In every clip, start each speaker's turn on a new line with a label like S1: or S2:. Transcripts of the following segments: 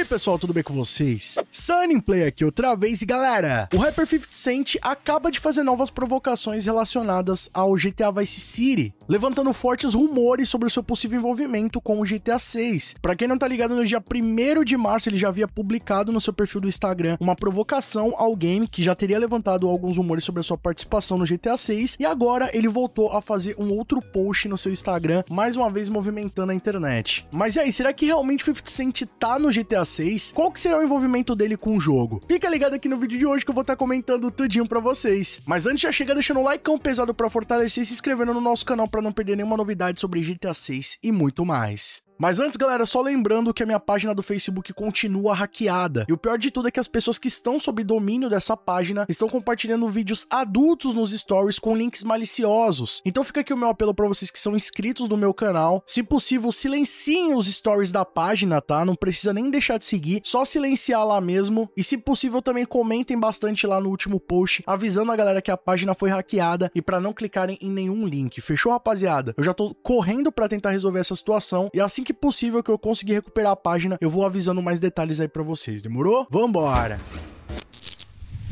S1: aí, pessoal, tudo bem com vocês? Sunny Play aqui outra vez e galera, o rapper 50 Cent acaba de fazer novas provocações relacionadas ao GTA Vice City, levantando fortes rumores sobre o seu possível envolvimento com o GTA 6. Para quem não tá ligado, no dia 1 de março ele já havia publicado no seu perfil do Instagram uma provocação ao game que já teria levantado alguns rumores sobre a sua participação no GTA 6 e agora ele voltou a fazer um outro post no seu Instagram, mais uma vez movimentando a internet. Mas e aí, será que realmente 50 Cent tá no GTA 6, qual que será o envolvimento dele com o jogo. Fica ligado aqui no vídeo de hoje que eu vou estar tá comentando tudinho para vocês. Mas antes já chega deixando o um likeão pesado para fortalecer e se inscrevendo no nosso canal para não perder nenhuma novidade sobre GTA 6 e muito mais. Mas antes, galera, só lembrando que a minha página do Facebook continua hackeada. E o pior de tudo é que as pessoas que estão sob domínio dessa página estão compartilhando vídeos adultos nos stories com links maliciosos. Então fica aqui o meu apelo para vocês que são inscritos no meu canal. Se possível, silenciem os stories da página, tá? Não precisa nem deixar de seguir, só silenciar lá mesmo. E se possível, também comentem bastante lá no último post, avisando a galera que a página foi hackeada e para não clicarem em nenhum link. Fechou, rapaziada? Eu já tô correndo para tentar resolver essa situação e assim que possível que eu conseguir recuperar a página, eu vou avisando mais detalhes aí para vocês, demorou? Vambora!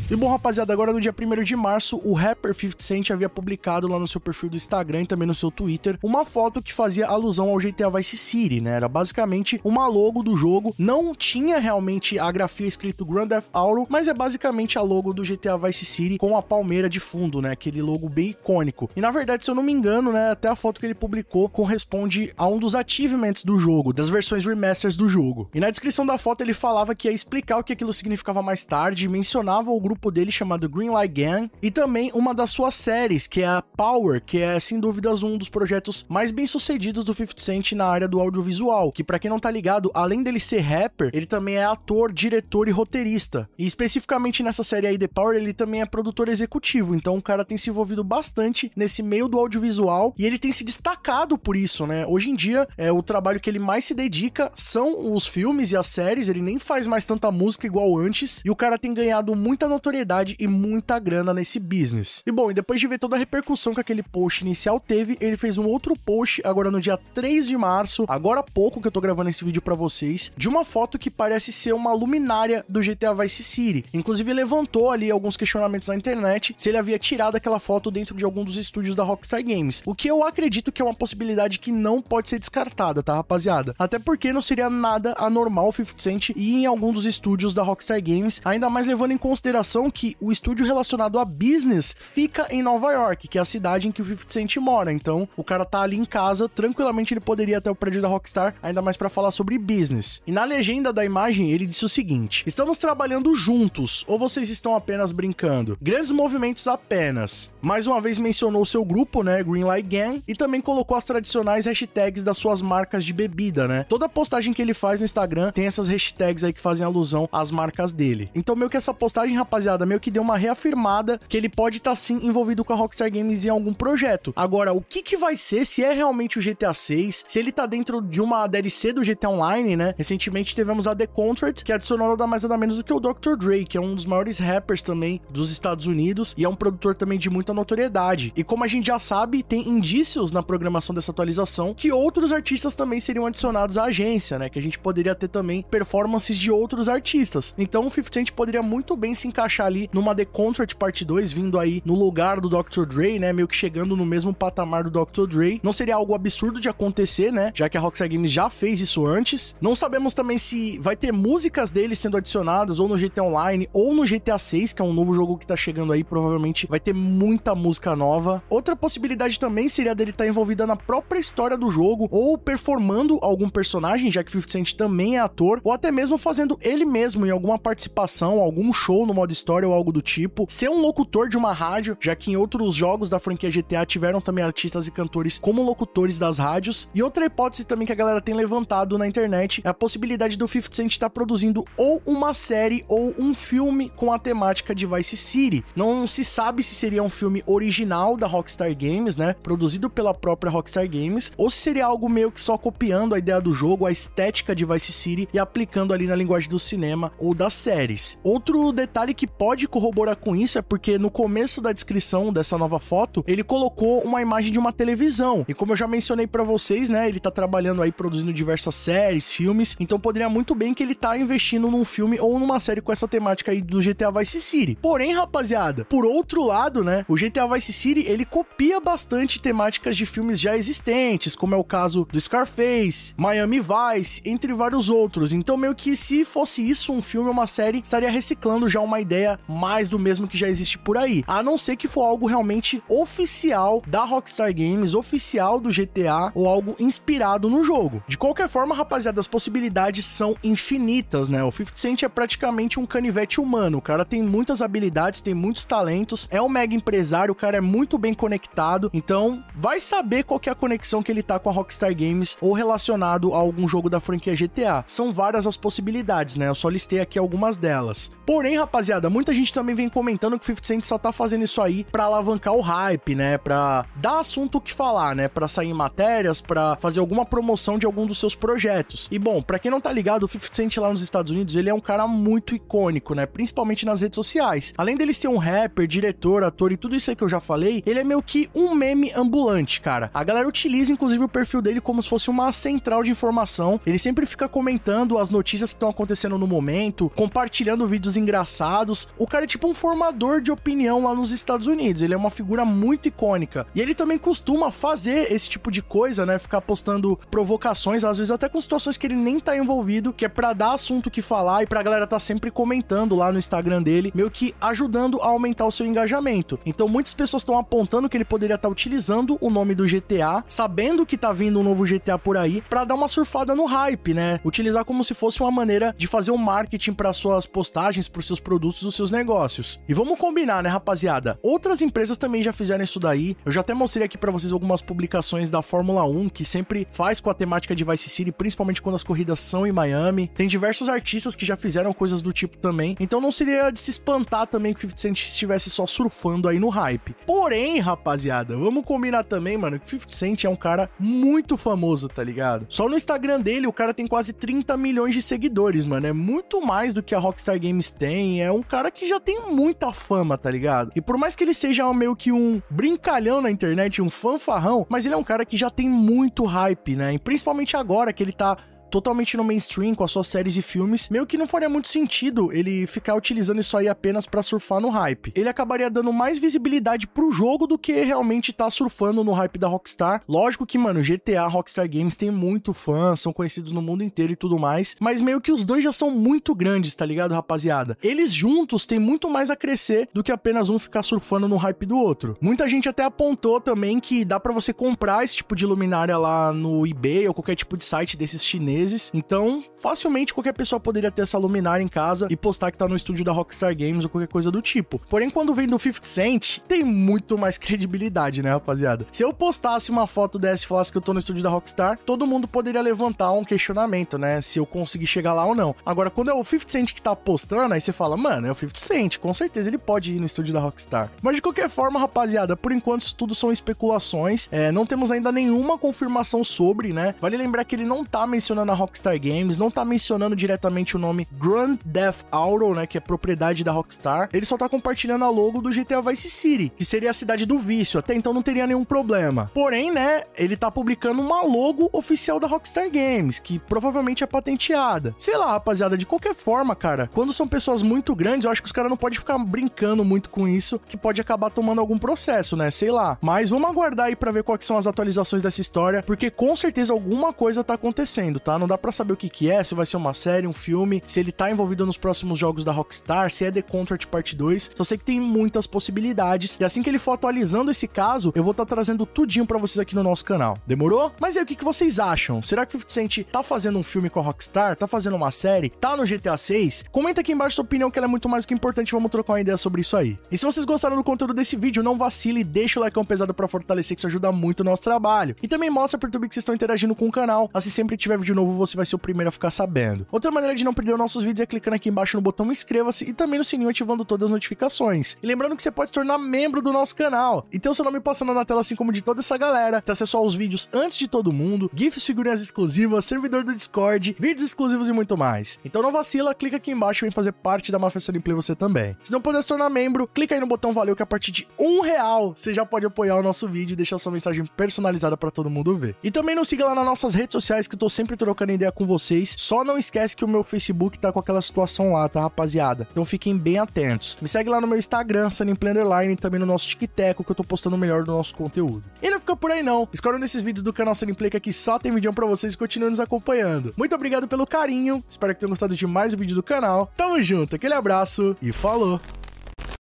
S1: E bom, rapaziada, agora no dia 1 de março, o rapper 50 Cent havia publicado lá no seu perfil do Instagram e também no seu Twitter uma foto que fazia alusão ao GTA Vice City, né? Era basicamente uma logo do jogo, não tinha realmente a grafia escrito Grand Theft Auto, mas é basicamente a logo do GTA Vice City com a palmeira de fundo, né? Aquele logo bem icônico. E na verdade, se eu não me engano, né, até a foto que ele publicou corresponde a um dos achievements do jogo, das versões remasters do jogo. E na descrição da foto ele falava que ia explicar o que aquilo significava mais tarde, mencionava o grupo grupo dele chamado Green Light Gang e também uma das suas séries, que é a Power, que é sem dúvidas um dos projetos mais bem sucedidos do 50 Cent na área do audiovisual, que para quem não tá ligado, além dele ser rapper, ele também é ator, diretor e roteirista. E especificamente nessa série aí The Power, ele também é produtor executivo, então o cara tem se envolvido bastante nesse meio do audiovisual e ele tem se destacado por isso, né? Hoje em dia, é o trabalho que ele mais se dedica são os filmes e as séries, ele nem faz mais tanta música igual antes, e o cara tem ganhado muita notoriedade notoriedade e muita grana nesse business. E bom, e depois de ver toda a repercussão que aquele post inicial teve, ele fez um outro post agora no dia 3 de março, agora há pouco que eu tô gravando esse vídeo para vocês, de uma foto que parece ser uma luminária do GTA Vice City. Inclusive levantou ali alguns questionamentos na internet se ele havia tirado aquela foto dentro de algum dos estúdios da Rockstar Games, o que eu acredito que é uma possibilidade que não pode ser descartada, tá, rapaziada? Até porque não seria nada anormal o 50 Cent ir em algum dos estúdios da Rockstar Games, ainda mais levando em consideração informação que o estúdio relacionado a business fica em Nova York, que é a cidade em que o 50 Cent mora. Então, o cara tá ali em casa, tranquilamente ele poderia até o prédio da Rockstar, ainda mais para falar sobre business. E na legenda da imagem, ele disse o seguinte: "Estamos trabalhando juntos, ou vocês estão apenas brincando? Grandes movimentos apenas." Mais uma vez mencionou seu grupo, né, Greenlight Gang, e também colocou as tradicionais hashtags das suas marcas de bebida, né? Toda postagem que ele faz no Instagram tem essas hashtags aí que fazem alusão às marcas dele. Então, meio que essa postagem, rapaziada, rapaziada meio que deu uma reafirmada que ele pode estar tá, sim envolvido com a Rockstar Games em algum projeto. Agora, o que que vai ser, se é realmente o GTA 6, se ele tá dentro de uma DLC do GTA Online, né? Recentemente tivemos a The Contract, que é adicionou nada mais nada menos do que o Dr. Dre, que é um dos maiores rappers também dos Estados Unidos e é um produtor também de muita notoriedade. E como a gente já sabe, tem indícios na programação dessa atualização que outros artistas também seriam adicionados à agência, né? Que a gente poderia ter também performances de outros artistas. Então o 50 Cent poderia muito bem se encaixar encaixar ali numa The Contract Part 2, vindo aí no lugar do Dr. Dre, né? Meio que chegando no mesmo patamar do Dr. Dre. Não seria algo absurdo de acontecer, né? Já que a Rockstar Games já fez isso antes. Não sabemos também se vai ter músicas dele sendo adicionadas ou no GTA Online ou no GTA 6, que é um novo jogo que tá chegando aí, provavelmente vai ter muita música nova. Outra possibilidade também seria dele estar tá envolvida na própria história do jogo ou performando algum personagem, já que 50 Cent também é ator, ou até mesmo fazendo ele mesmo em alguma participação, algum show no modo história ou algo do tipo, ser um locutor de uma rádio, já que em outros jogos da franquia GTA tiveram também artistas e cantores como locutores das rádios. E outra hipótese também que a galera tem levantado na internet é a possibilidade do 50 Cent estar tá produzindo ou uma série ou um filme com a temática de Vice City. Não se sabe se seria um filme original da Rockstar Games, né? Produzido pela própria Rockstar Games, ou se seria algo meio que só copiando a ideia do jogo, a estética de Vice City e aplicando ali na linguagem do cinema ou das séries. Outro detalhe que que pode corroborar com isso é porque no começo da descrição dessa nova foto, ele colocou uma imagem de uma televisão. E como eu já mencionei para vocês, né, ele tá trabalhando aí produzindo diversas séries, filmes, então poderia muito bem que ele tá investindo num filme ou numa série com essa temática aí do GTA Vice City. Porém, rapaziada, por outro lado, né, o GTA Vice City, ele copia bastante temáticas de filmes já existentes, como é o caso do Scarface, Miami Vice, entre vários outros. Então meio que se fosse isso um filme ou uma série, estaria reciclando já uma ideia ideia mais do mesmo que já existe por aí. A não ser que for algo realmente oficial da Rockstar Games, oficial do GTA ou algo inspirado no jogo. De qualquer forma, rapaziada, as possibilidades são infinitas, né? O 50 Cent é praticamente um canivete humano. O cara tem muitas habilidades, tem muitos talentos, é um mega empresário, o cara é muito bem conectado. Então, vai saber qual é a conexão que ele tá com a Rockstar Games ou relacionado a algum jogo da franquia GTA. São várias as possibilidades, né? Eu só listei aqui algumas delas. Porém, rapaziada, Muita gente também vem comentando que o 50 Cent só tá fazendo isso aí pra alavancar o hype, né? Pra dar assunto o que falar, né? Pra sair em matérias, pra fazer alguma promoção de algum dos seus projetos. E bom, pra quem não tá ligado, o 50 Cent lá nos Estados Unidos, ele é um cara muito icônico, né? Principalmente nas redes sociais. Além dele ser um rapper, diretor, ator e tudo isso aí que eu já falei, ele é meio que um meme ambulante, cara. A galera utiliza, inclusive, o perfil dele como se fosse uma central de informação. Ele sempre fica comentando as notícias que estão acontecendo no momento, compartilhando vídeos engraçados anos. O cara é tipo um formador de opinião lá nos Estados Unidos. Ele é uma figura muito icônica. E ele também costuma fazer esse tipo de coisa, né? Ficar postando provocações, às vezes até com situações que ele nem tá envolvido, que é pra dar assunto que falar e pra galera tá sempre comentando lá no Instagram dele, meio que ajudando a aumentar o seu engajamento. Então muitas pessoas estão apontando que ele poderia estar tá utilizando o nome do GTA, sabendo que tá vindo um novo GTA por aí, para dar uma surfada no hype, né? Utilizar como se fosse uma maneira de fazer um marketing para suas postagens, para seus produtos dos seus negócios. E vamos combinar, né, rapaziada? Outras empresas também já fizeram isso daí. Eu já até mostrei aqui para vocês algumas publicações da Fórmula 1 que sempre faz com a temática de Vice City, principalmente quando as corridas são em Miami. Tem diversos artistas que já fizeram coisas do tipo também. Então não seria de se espantar também que o 50 Cent estivesse só surfando aí no hype. Porém, rapaziada, vamos combinar também, mano, que o 50 Cent é um cara muito famoso, tá ligado? Só no Instagram dele o cara tem quase 30 milhões de seguidores, mano. É muito mais do que a Rockstar Games tem. É um cara cara que já tem muita fama, tá ligado? E por mais que ele seja meio que um brincalhão na internet, um fanfarrão, mas ele é um cara que já tem muito hype, né? E principalmente agora que ele tá totalmente no mainstream com as suas séries e filmes, meio que não faria muito sentido ele ficar utilizando isso aí apenas para surfar no hype. Ele acabaria dando mais visibilidade pro jogo do que realmente tá surfando no hype da Rockstar. Lógico que, mano, GTA, Rockstar Games tem muito fã, são conhecidos no mundo inteiro e tudo mais, mas meio que os dois já são muito grandes, tá ligado, rapaziada? Eles juntos têm muito mais a crescer do que apenas um ficar surfando no hype do outro. Muita gente até apontou também que dá para você comprar esse tipo de luminária lá no eBay ou qualquer tipo de site desses chineses meses. Então, facilmente qualquer pessoa poderia ter essa luminária em casa e postar que tá no estúdio da Rockstar Games ou qualquer coisa do tipo. Porém, quando vem do 50 Cent, tem muito mais credibilidade, né, rapaziada? Se eu postasse uma foto dessa e falasse que eu tô no estúdio da Rockstar, todo mundo poderia levantar um questionamento, né? Se eu conseguir chegar lá ou não. Agora, quando é o 50 Cent que tá postando, aí você fala, mano, é o 50 Cent, com certeza ele pode ir no estúdio da Rockstar. Mas de qualquer forma, rapaziada, por enquanto isso tudo são especulações, é, não temos ainda nenhuma confirmação sobre, né? Vale lembrar que ele não tá mencionando na Rockstar Games, não tá mencionando diretamente o nome Grand Theft Auto, né, que é propriedade da Rockstar. Ele só tá compartilhando a logo do GTA Vice City, que seria a cidade do vício. Até então não teria nenhum problema. Porém, né, ele tá publicando uma logo oficial da Rockstar Games, que provavelmente é patenteada. Sei lá, rapaziada, de qualquer forma, cara, quando são pessoas muito grandes, eu acho que os caras não podem ficar brincando muito com isso, que pode acabar tomando algum processo, né? Sei lá. Mas vamos aguardar aí para ver quais são as atualizações dessa história, porque com certeza alguma coisa tá acontecendo, tá? Não dá para saber o que que é, se vai ser uma série, um filme, se ele tá envolvido nos próximos jogos da Rockstar, se é The Contract Parte 2. Só sei que tem muitas possibilidades. E assim que ele for atualizando esse caso, eu vou estar tá trazendo tudinho para vocês aqui no nosso canal. Demorou? Mas aí, o que, que vocês acham? Será que 50 Cent tá fazendo um filme com a Rockstar? Tá fazendo uma série? Tá no GTA 6? Comenta aqui embaixo sua opinião, que ela é muito mais que importante. Vamos trocar uma ideia sobre isso aí. E se vocês gostaram do conteúdo desse vídeo, não vacile, deixa o like pesado para fortalecer, que isso ajuda muito o nosso trabalho. E também mostra pro YouTube que vocês estão interagindo com o canal. Assim sempre tiver vídeo novo novo, você vai ser o primeiro a ficar sabendo. Outra maneira de não perder nossos vídeos é clicando aqui embaixo no botão inscreva-se e também no sininho ativando todas as notificações. E lembrando que você pode se tornar membro do nosso canal e ter o seu nome passando na tela assim como de toda essa galera, ter acesso aos vídeos antes de todo mundo, GIFs, figurinhas exclusivas, servidor do Discord, vídeos exclusivos e muito mais. Então não vacila, clica aqui embaixo e vem fazer parte da Mafia Sony Play você também. Se não puder se tornar membro, clica aí no botão valeu que a partir de um real você já pode apoiar o nosso vídeo e deixar sua mensagem personalizada para todo mundo ver. E também nos siga lá nas nossas redes sociais que eu tô sempre trocando trocando ideia com vocês. Só não esquece que o meu Facebook tá com aquela situação lá, tá, rapaziada? Então fiquem bem atentos. Me segue lá no meu Instagram, Sunnyplanderline, e também no nosso TikTok, que eu tô postando o melhor do nosso conteúdo. E não fica por aí não. Escolha um desses vídeos do canal Sunnyplay que aqui só tem vídeo pra vocês e continue nos acompanhando. Muito obrigado pelo carinho. Espero que tenham gostado de mais um vídeo do canal. Tamo junto, aquele abraço e falou!